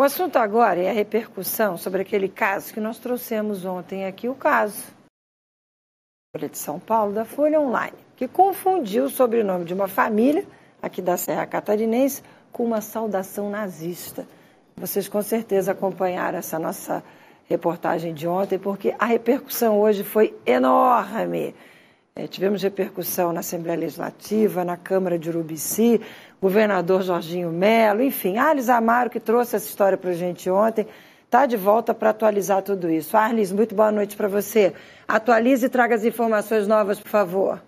O assunto agora é a repercussão sobre aquele caso que nós trouxemos ontem aqui, o caso de São Paulo, da Folha Online, que confundiu o sobrenome de uma família aqui da Serra Catarinense com uma saudação nazista. Vocês com certeza acompanharam essa nossa reportagem de ontem, porque a repercussão hoje foi enorme. É, tivemos repercussão na Assembleia Legislativa, na Câmara de Urubici, governador Jorginho Melo, enfim. Arles Amaro, que trouxe essa história para a gente ontem, está de volta para atualizar tudo isso. Arles, muito boa noite para você. Atualize e traga as informações novas, por favor.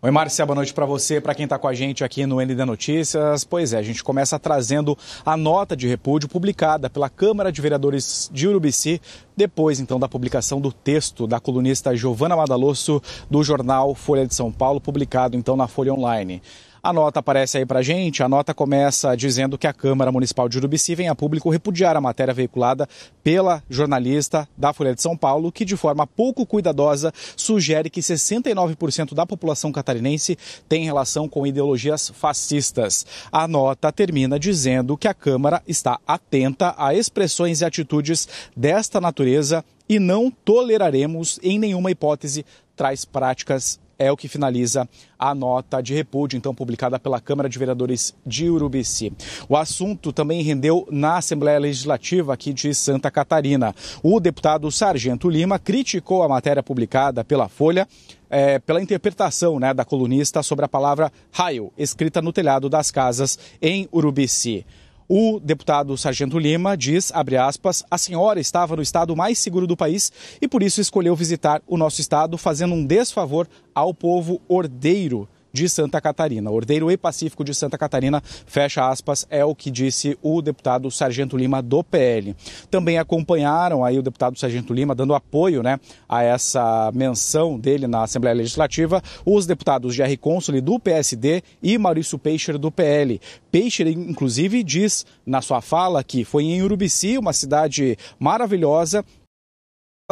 Oi, Márcia, boa noite para você, para quem está com a gente aqui no ND Notícias. Pois é, a gente começa trazendo a nota de repúdio publicada pela Câmara de Vereadores de Urubici depois, então, da publicação do texto da colunista Giovana Madalosso do jornal Folha de São Paulo, publicado então na Folha Online. A nota aparece aí para gente. A nota começa dizendo que a Câmara Municipal de Urubici vem a público repudiar a matéria veiculada pela jornalista da Folha de São Paulo, que de forma pouco cuidadosa sugere que 69% da população catarinense tem relação com ideologias fascistas. A nota termina dizendo que a Câmara está atenta a expressões e atitudes desta natureza natureza e não toleraremos, em nenhuma hipótese, tais práticas. É o que finaliza a nota de repúdio, então publicada pela Câmara de Vereadores de Urubici. O assunto também rendeu na Assembleia Legislativa aqui de Santa Catarina. O deputado Sargento Lima criticou a matéria publicada pela Folha é, pela interpretação né, da colunista sobre a palavra raio, escrita no telhado das casas em Urubici. O deputado Sargento Lima diz, abre aspas, a senhora estava no estado mais seguro do país e por isso escolheu visitar o nosso estado, fazendo um desfavor ao povo ordeiro de Santa Catarina. Ordeiro e Pacífico de Santa Catarina, fecha aspas, é o que disse o deputado Sargento Lima do PL. Também acompanharam aí o deputado Sargento Lima dando apoio né, a essa menção dele na Assembleia Legislativa os deputados Jerry Consoli do PSD e Maurício Peixer do PL. Peixer, inclusive, diz na sua fala que foi em Urubici, uma cidade maravilhosa,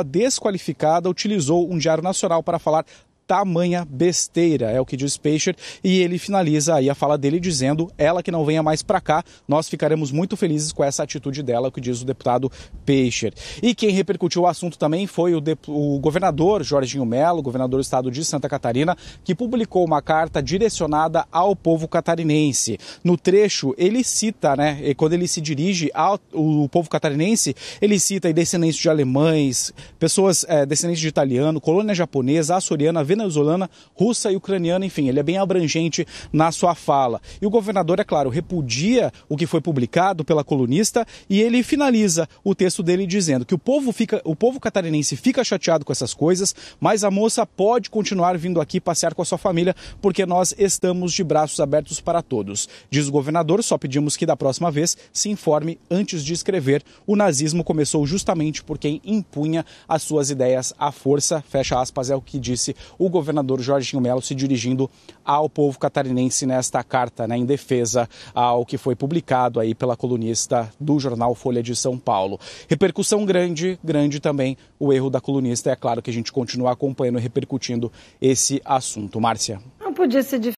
desqualificada utilizou um diário nacional para falar tamanha besteira, é o que diz Peixer, e ele finaliza aí a fala dele dizendo: ela que não venha mais para cá, nós ficaremos muito felizes com essa atitude dela, é o que diz o deputado Peixer. E quem repercutiu o assunto também foi o, o governador Jorginho Melo, governador do estado de Santa Catarina, que publicou uma carta direcionada ao povo catarinense. No trecho, ele cita, né, e quando ele se dirige ao o povo catarinense, ele cita descendentes de alemães, pessoas é, descendentes de italiano, colônia japonesa, açoriana, venezuelana, russa e ucraniana, enfim, ele é bem abrangente na sua fala. E o governador, é claro, repudia o que foi publicado pela colunista e ele finaliza o texto dele dizendo que o povo, fica, o povo catarinense fica chateado com essas coisas, mas a moça pode continuar vindo aqui passear com a sua família, porque nós estamos de braços abertos para todos. Diz o governador, só pedimos que da próxima vez se informe antes de escrever. O nazismo começou justamente por quem impunha as suas ideias à força. Fecha aspas, é o que disse o o governador Jorginho Melo se dirigindo ao povo catarinense nesta carta, né, em defesa ao que foi publicado aí pela colunista do jornal Folha de São Paulo. Repercussão grande, grande também o erro da colunista. É claro que a gente continua acompanhando e repercutindo esse assunto. Márcia. Não podia ser